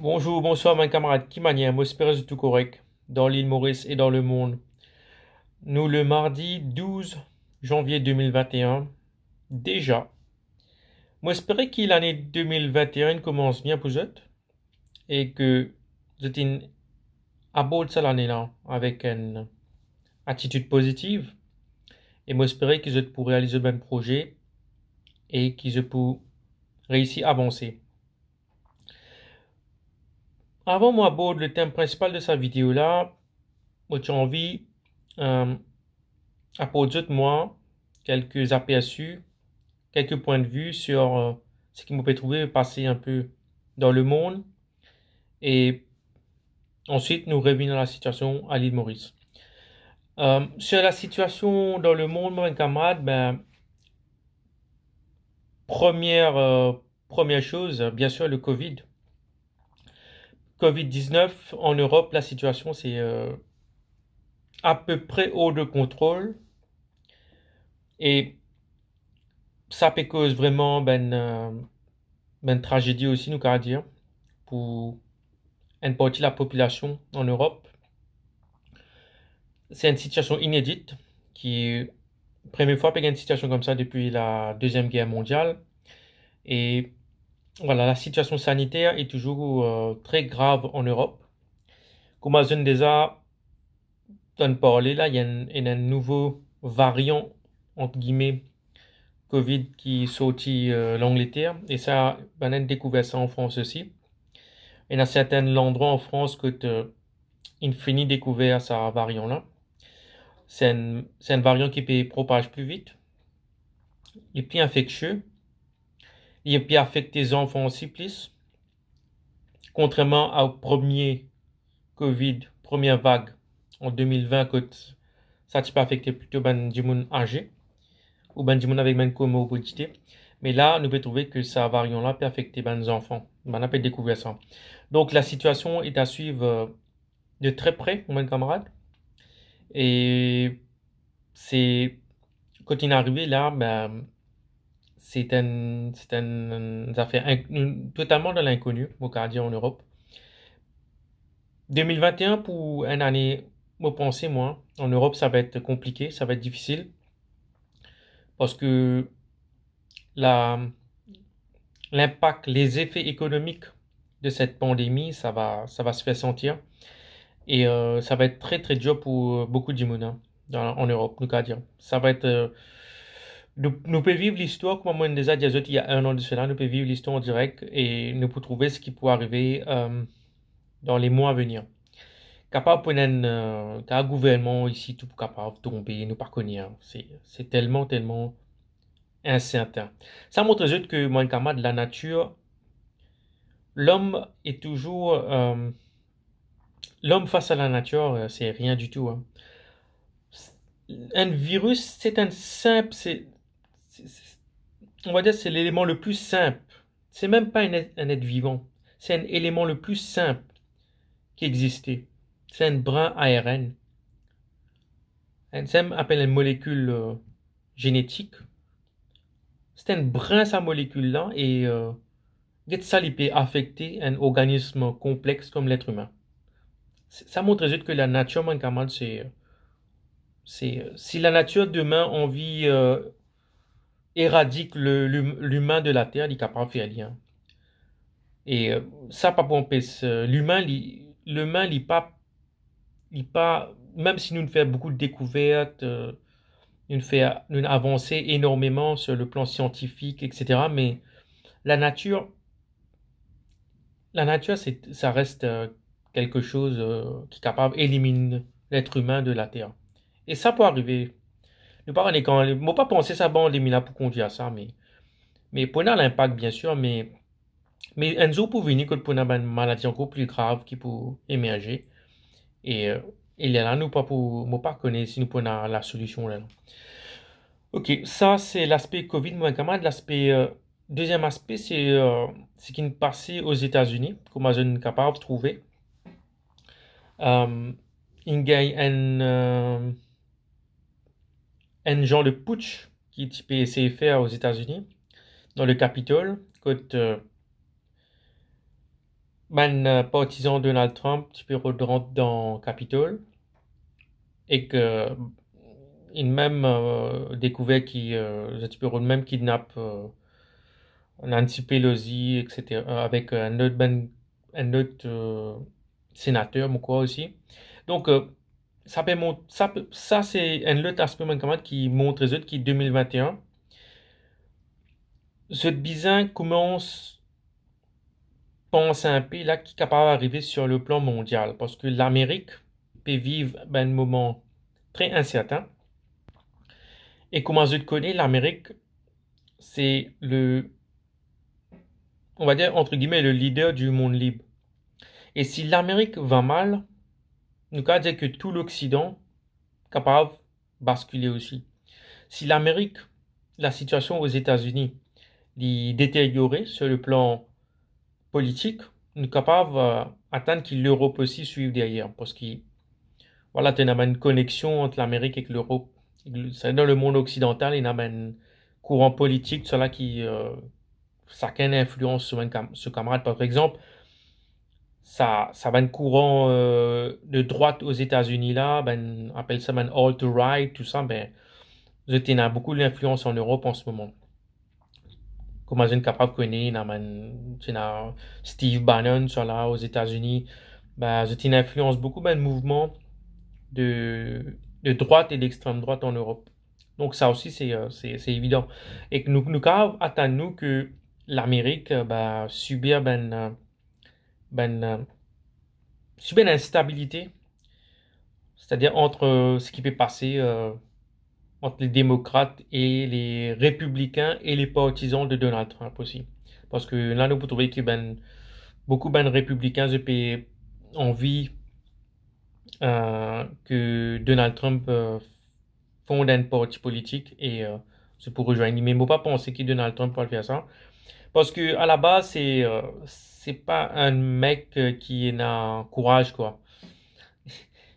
Bonjour, bonsoir mes camarades Kimaniens, j'espère de tout correct, dans l'île Maurice et dans le monde. Nous le mardi 12 janvier 2021, déjà. Moi j'espère que l'année 2021 commence bien pour vous et que vous êtes à bord de cette année-là avec une attitude positive. Et moi que vous êtes pour réaliser le même projet et que vous pouvez réussir à avancer. Avant moi aborde le thème principal de sa vidéo là, j'ai envie euh, apporter de moi quelques aperçus, quelques points de vue sur euh, ce qui m'a fait trouver passer un peu dans le monde et ensuite nous revenir à la situation à l'île Maurice. Euh, sur la situation dans le monde, mon camarade, ben, première, euh, première chose, bien sûr, le Covid. Covid-19, en Europe, la situation, c'est euh, à peu près hors de contrôle. Et ça cause vraiment ben, euh, ben tragédie aussi, nous qu'à pour une partie de la population en Europe. C'est une situation inédite qui est première fois qu'il y a une situation comme ça depuis la Deuxième Guerre mondiale. Et voilà, la situation sanitaire est toujours euh, très grave en Europe. Comme à Zendesa, déjà parlé, là, il y, a un, un, nouveau variant, entre guillemets, Covid qui est euh, l'Angleterre. Et ça, on ben, a découvert ça en France aussi. Il y a certains endroits en France que tu euh, finit découvert ça variant-là. C'est un, un variant qui peut propager plus vite, il est plus infectieux et puis affecter les enfants aussi plus. Contrairement au premier Covid, première vague en 2020, que ça peut affecté plutôt ben, âgé gens âgés ou ben, les gens avec même ben comorbidité. Mais là, nous pouvons trouver que ça variant-là peut affecter ben, les enfants. Ben, on pas découvert ça. Donc, la situation est à suivre euh, de très près, mon camarade. Et c'est, quand il est arrivé là, ben, c'est une, une, affaire totalement de l'inconnu, Bocardier en Europe. 2021, pour une année, moi, pensez, moi, en Europe, ça va être compliqué, ça va être difficile. Parce que l'impact, les effets économiques de cette pandémie, ça va, ça va se faire sentir. Et euh, ça va être très, très dur pour beaucoup de en, Europe, nous Ça va être. Euh, nous, nous pouvons vivre l'histoire, comme moi, déjà dit il y a un an de cela, nous pouvons vivre l'histoire en direct et nous pouvons trouver ce qui peut arriver euh, dans les mois à venir. Capable de un, euh, un gouvernement ici, tout capable de tomber, nous pas connaître. C'est tellement, tellement incertain. Ça montre juste que moi, de la nature, l'homme est toujours. Euh, l'homme face à la nature, c'est rien du tout. Hein. Un virus, c'est un simple, on va dire, c'est l'élément le plus simple. C'est même pas un être, vivant. C'est un élément le plus simple qui existait. C'est un brin ARN. NSM appelle une molécule euh, génétique. C'est un brin sa molécule là et euh, ça peut affecter un organisme complexe comme l'être humain. Ça montre juste que la nature, c'est, c'est si la nature demain on vit euh, éradique l'humain de la terre, il capable faire rien. Et euh, ça pas empêcher l'humain euh, l'humain il pas il pas même si nous faisons beaucoup de découvertes, euh, nous fait nous énormément sur le plan scientifique etc. Mais la nature la nature ça reste quelque chose qui est capable d'éliminer l'être humain de la terre. Et ça peut arriver nous pas les quand moi pas penser ça bon les mina pour conduire à ça mais mais pour l'impact bien sûr mais mais Enzo pour venir que pour une maladie encore plus grave qui peut émerger et euh, il est là nous pas pour moi pas connaître si nous pour la solution là. OK, ça c'est l'aspect Covid moi l'aspect euh, deuxième aspect c'est euh, ce qui nous passait aux États-Unis comme je ne capable de trouver il y a un un genre de putsch qui peut essayer aux États-Unis, dans le Capitole, quand euh, un euh, partisan Donald Trump tu dans le Capitole et que il euh, même euh, découvert qui euh, peux même kidnappe Nancy Pelosi etc avec un autre, ben, un autre sénateur ou quoi aussi donc ça, ça, c'est un autre aspect qui montre les autres qui 2021. Ce bizarre commence pense un pays là qui est capable d'arriver sur le plan mondial parce que l'Amérique peut vivre ben, un moment très incertain. Et comme je le connais, l'Amérique, c'est le, on va dire, entre guillemets, le leader du monde libre. Et si l'Amérique va mal, nous dire que tout l'Occident capable basculer aussi. Si l'Amérique, la situation aux États-Unis, est détériorée sur le plan politique, nous capable d'atteindre euh, que l'Europe aussi suive derrière, parce qu'il voilà, tu as une connexion entre l'Amérique et l'Europe. dans le monde occidental, il y a un courant politique, cela qui euh, a une influence sur ce camarade. Par exemple, ça, ça va un courant euh, de droite aux États-Unis là, ben, on appelle ça ben all to right, tout ça, ben, a beaucoup d'influence en Europe en ce moment. Comme je ne capable de connaître, ben, Steve Bannon sur là aux États-Unis, ben, influence beaucoup ben, de mouvements de, de droite et d'extrême droite en Europe. Donc ça aussi, c'est, euh, c'est, c'est évident. Et que nous, nous, attendons nous que l'Amérique euh, ben, subit ben, ben, euh, subit une instabilité, c'est-à-dire entre euh, ce qui peut passer euh, entre les démocrates et les républicains et les partisans de Donald Trump aussi. Parce que là, nous pouvons trouver que ben, beaucoup ben, de républicains ont envie que Donald Trump fonde un parti politique et se c'est pour rejoindre. Mais je ne pas penser que Donald Trump va faire ça. Parce que à la base, c'est euh, c'est pas un mec euh, qui n'a courage, quoi.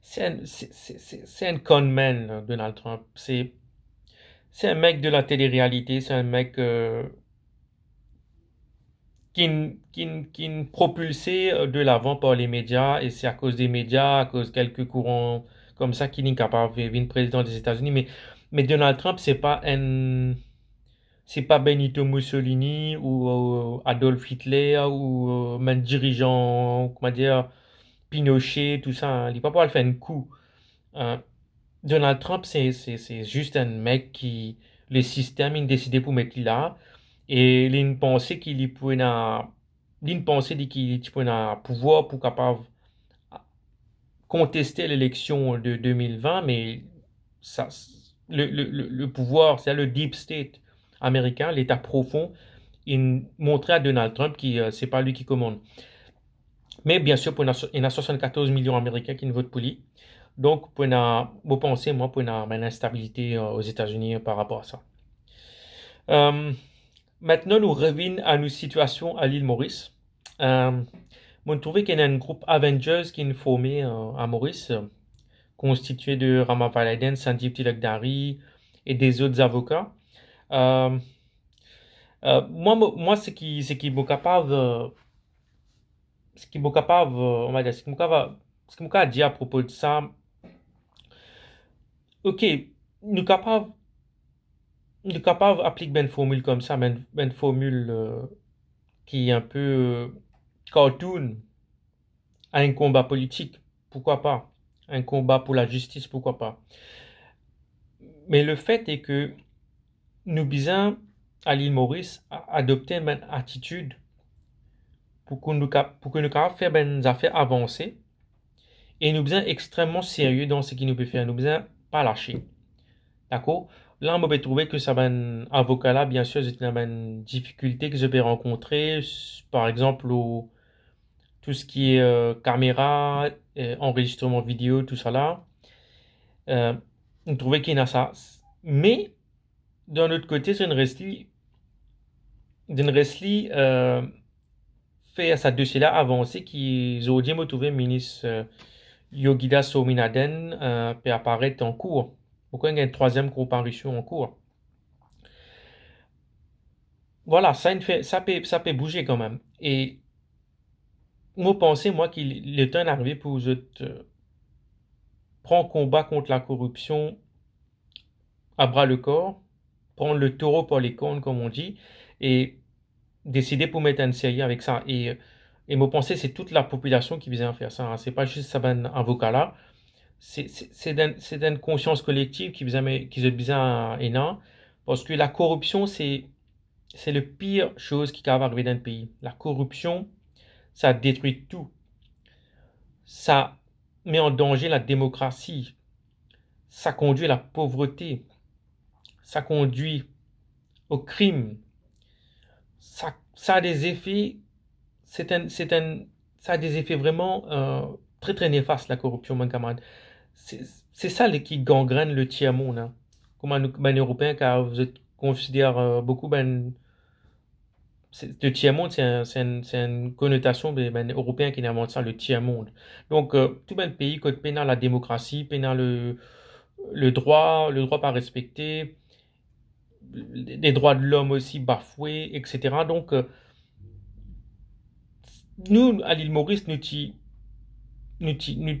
C'est un, c'est un con man, Donald Trump. C'est un mec de la télé-réalité, c'est un mec euh, qui, qui, qui propulsé de l'avant par les médias, et c'est à cause des médias, à cause de quelques courants comme ça qui est capable de devenir président des États-Unis. Mais, mais Donald Trump, c'est pas un c'est pas Benito Mussolini ou euh, Adolf Hitler ou euh, même dirigeant, comment dire, Pinochet, tout ça. Hein. Il n'est pas le faire un coup. Euh, Donald Trump, c'est, c'est, juste un mec qui, le système, il décidé pour mettre là. Et il a une pensée qu'il pouvait, une pensée qu'il pouvait pouvoir pour capable contester l'élection de 2020, mais ça, le, le, le pouvoir, c'est le deep state américain, l'État profond, il montrait à Donald Trump que euh, ce c'est pas lui qui commande. Mais bien sûr, il y a 74 millions d'Américains qui ne votent pour lui. Donc, pour na, vous euh, pensez, moi, pour une euh, instabilité aux États-Unis par rapport à ça. maintenant, nous revenons à nos situations à l'île Maurice. Euh, on trouvait qu'il y a un groupe Avengers qui est formé à Maurice, constitué de Rama sandy Sandeep Tilakdari et des autres avocats. Euh, euh, moi, moi, ce qui, ce qui capable, ce qui me capable, on va dire, ce qui me capable, à propos de ça, ok, nous capable, nous capable appliquer une ben formule comme ça, une, ben, ben formule euh, qui est un peu cartoon à un combat politique, pourquoi pas, un combat pour la justice, pourquoi pas. Mais le fait est que nous besoin à l'île Maurice adopter adopté une attitude pour que nous, pour que nous faire ben, des affaires avancées. Et nous besoin extrêmement sérieux dans ce qui nous peut faire. Nous besoin pas lâcher. D'accord Là, on peut trouver que ça va avocat là, bien sûr, c'est une, ben, difficulté que je vais rencontrer. Par exemple, tout ce qui est euh, caméra, euh, enregistrement vidéo, tout ça là. Euh, on trouvait qu'il y en a ça. Mais d'un autre côté, c'est Wesley, John Wesley euh, fait sa dossier-là avancer qui que trouvé ministre euh, Yogida Sominaden peut apparaître en cours. Pourquoi il y a une troisième comparution en cours Voilà, ça, ça, peut, ça peut bouger quand même. Et moi, pensez, moi, qu'il le temps est arrivé pour je euh, te combat contre la corruption à bras le corps prendre le taureau par les cornes, comme on dit, et décider pour mettre une série avec ça. Et, et mon pensée, c'est toute la population qui visait à faire ça. Ce hein. C'est pas juste avocat là. C'est une conscience collective qui visait, qui un besoin Parce que la corruption, c'est c'est le pire chose qui peut arriver dans le pays. La corruption, ça détruit tout. Ça met en danger la démocratie. Ça conduit à la pauvreté ça conduit au crime, ça, ça a des effets, c'est un, c'est un, ça a des effets vraiment euh, très très néfastes, la corruption, mon camarade. C'est ça qui gangrène le tiers-monde, hein. comme un, ben, Européen, car vous êtes, considère euh, beaucoup ben, le tiers-monde, c'est c'est une connotation des ben, ben Européens qui n'invente ça, le tiers-monde. Donc, euh, tout ben, pays, code pénal, la démocratie, pénal, le, le droit, le droit pas respecté, des droits de l'homme aussi bafoués, etc. Donc, euh, nous, à l'île Maurice, nous, nous, nous,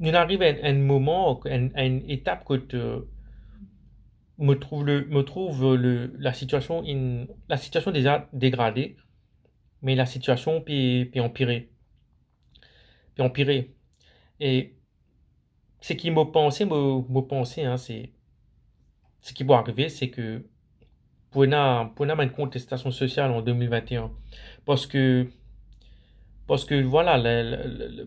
nous arrivons à, un moment, à, une étape que te, me trouve, le, me trouve le, la situation, in, la situation déjà dégradée, mais la situation puis, puis empirée. Puis empirée. Et ce qui m'a pensé, m'a pensé, hein, c'est ce qui va arriver, c'est que pour une, une contestation sociale en 2021. Parce que, parce que voilà, la, la,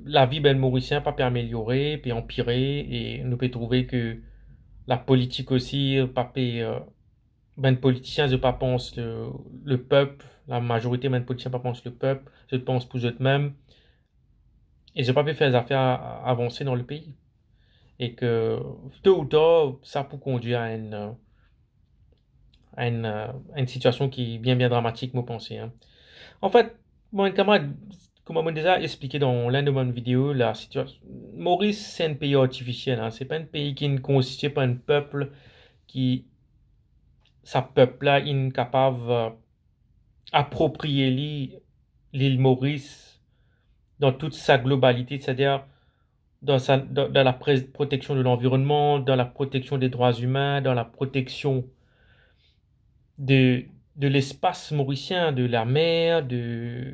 la vie n'a ben, mauricienne pas pu améliorer, puis empirer, et nous peut trouver que la politique aussi, pas euh, ben, politiciens, je pas pense le, peuple, la majorité, ben, politiciens, pas pense le peuple, je pense pour eux-mêmes. Et je pas pu faire affaires avancer dans le pays. Et que, tôt ou tard, ça peut conduire à une euh, euh, à une, situation qui est bien, bien dramatique, mon penser. Hein. En fait, mon camarade, comme on déjà expliqué dans l'un de mes vidéos, la situation. Maurice, c'est un pays artificiel. Hein. C'est pas un pays qui ne constitue pas un peuple qui. Sa peuple-là, incapable euh, d'approprier l'île Maurice dans toute sa globalité, c'est-à-dire dans, sa, dans la protection de l'environnement, dans la protection des droits humains, dans la protection de, de l'espace mauricien, de la mer, de,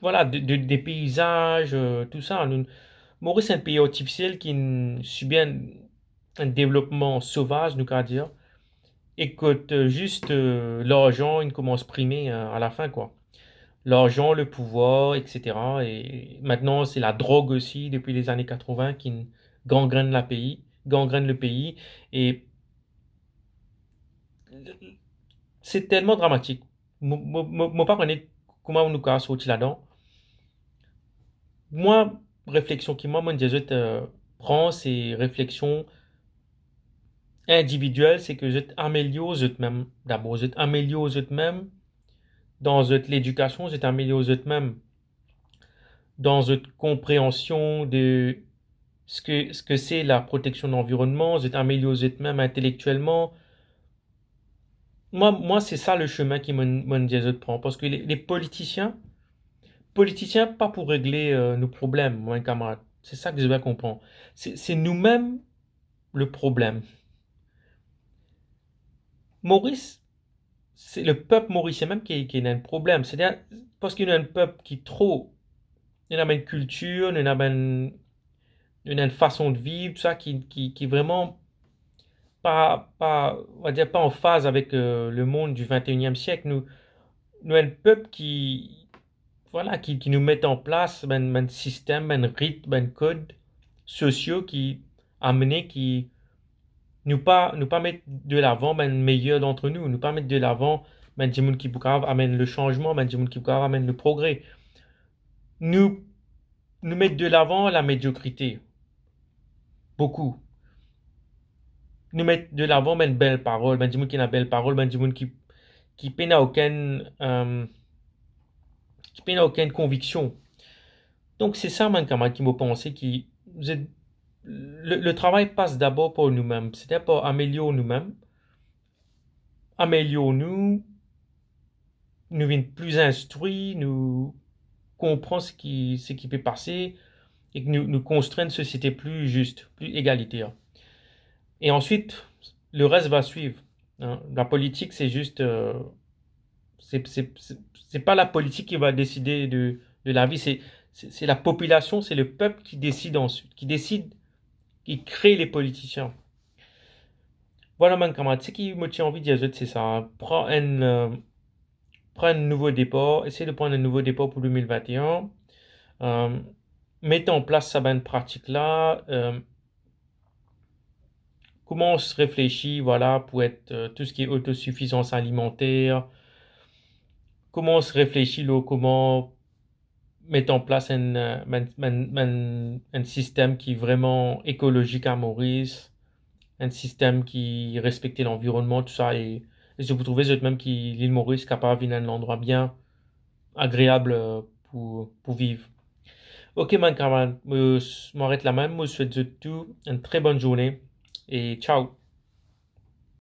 voilà, des paysages, euh, tout ça. Maurice est un pays artificiel qui subit un, développement sauvage, nous qu'à dire, et que euh, juste euh, l'argent, il commence à primer à la fin, quoi. L'argent, le pouvoir, etc. Et maintenant, c'est la drogue aussi, depuis les années 80, qui gangrène, la pays, gangrène le pays. Et c'est tellement dramatique. sais pas comment nous cas sorti là-dedans. Moi, réflexion qui moi, moi, je prends, ces réflexions individuelles, c'est que je t'améliore eux-mêmes. D'abord, je t'améliore eux-mêmes. Dans l'éducation, je t'améliore eux-mêmes. Dans votre compréhension de ce que ce que c'est la protection de l'environnement, je t'améliore eux-mêmes intellectuellement moi, c'est ça le chemin qui Mon autre prend. Parce que les, politiciens, politiciens, pas pour régler euh, nos problèmes, mon camarade. C'est ça que je vais comprendre. C'est nous-mêmes le problème. Maurice, c'est le peuple mauricien même qui, qui a un problème. C'est-à-dire, parce qu'il y a un peuple qui trop. Il y a une culture, il y a une, une façon de vivre, tout ça, qui, qui, qui vraiment pas, dire pas en phase avec euh, le monde du 21e siècle. Nous, nous un peuple qui, voilà, qui, qui nous met en place un, ben, ben système, un ben rythme, un code sociaux qui amené qui nous pas nous pas mettre de l'avant le meilleur d'entre nous nous pas mettre de l'avant ben amène le changement ben amène le progrès nous nous mettre de l'avant la médiocrité beaucoup nous mettre de l'avant une belle parole ben qui a une belle parole ben qui qui peine à aucune euh, qui peine aucune conviction donc c'est ça mankama qui m'a pensé qui vous êtes le, travail passe d'abord pour nous-mêmes C'est-à-dire pour améliorer nous-mêmes améliorer nous nous venir plus instruits nous comprendre ce qui ce qui peut passer et que nous nous construire une société plus juste plus égalitaire et ensuite, le reste va suivre. Hein. La politique, c'est juste... Euh, c'est pas la politique qui va décider de, la vie, c'est la population, c'est le peuple qui décide ensuite, qui décide, qui crée les politiciens. Voilà, mon camarade, ce qui me tient envie de dire, c'est ça. Hein. Euh, prends un, nouveau départ, essaie de prendre un nouveau départ pour 2021. Euh, mettez en place sa bonne pratique-là comment on se réfléchit, voilà, pour être euh, tout ce qui est autosuffisance alimentaire, comment on se réfléchit, comment mettre en place euh, un, système qui est vraiment écologique à Maurice, un système qui respecte l'environnement, tout ça. Et, si vous trouvez même qui l'île Maurice capable un endroit bien agréable euh, pour, pour vivre. Ok, mon camarade, je m'arrête là-même. Je vous souhaite de tout une très bonne journée. e ciao!